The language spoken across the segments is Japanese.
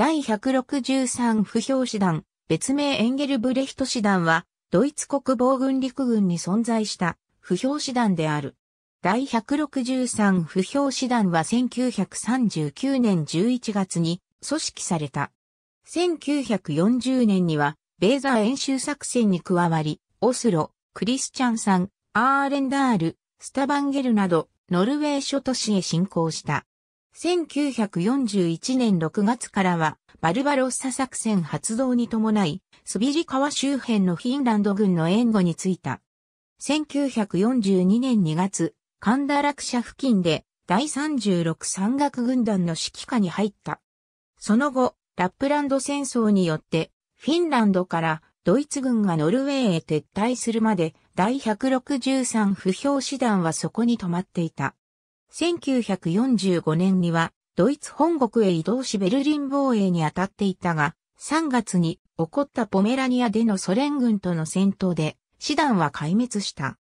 第163不評師団、別名エンゲルブレヒト師団は、ドイツ国防軍陸軍に存在した不評師団である。第163不評師団は1939年11月に組織された。1940年には、ベーザー演習作戦に加わり、オスロ、クリスチャンさん、アーレンダール、スタバンゲルなど、ノルウェー諸都市へ侵攻した。1941年6月からは、バルバロッサ作戦発動に伴い、スビリ川周辺のフィンランド軍の援護についた。1942年2月、カンラクシャ付近で第36山岳軍団の指揮下に入った。その後、ラップランド戦争によって、フィンランドからドイツ軍がノルウェーへ撤退するまで、第163不評師団はそこに止まっていた。1945年にはドイツ本国へ移動しベルリン防衛に当たっていたが、3月に起こったポメラニアでのソ連軍との戦闘で、師団は壊滅した。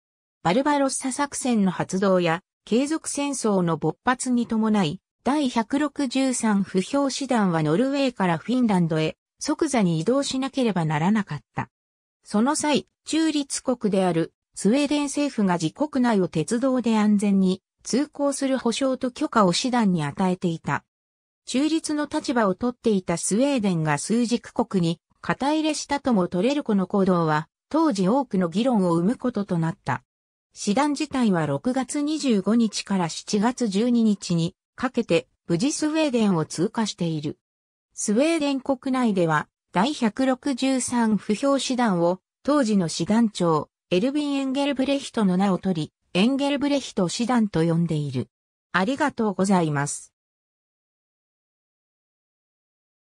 バルバロッサ作戦の発動や、継続戦争の勃発に伴い、第163不評師団はノルウェーからフィンランドへ即座に移動しなければならなかった。その際、中立国であるスウェーデン政府が自国内を鉄道で安全に通行する保証と許可を師団に与えていた。中立の立場をとっていたスウェーデンが数軸国に肩入れしたとも取れるこの行動は、当時多くの議論を生むこととなった。師団自体は6月25日から7月12日にかけて無事スウェーデンを通過している。スウェーデン国内では第163不評師団を当時の師団長エルビン・エンゲルブレヒトの名を取り、エンゲルブレヒト師団と呼んでいる。ありがとうございます。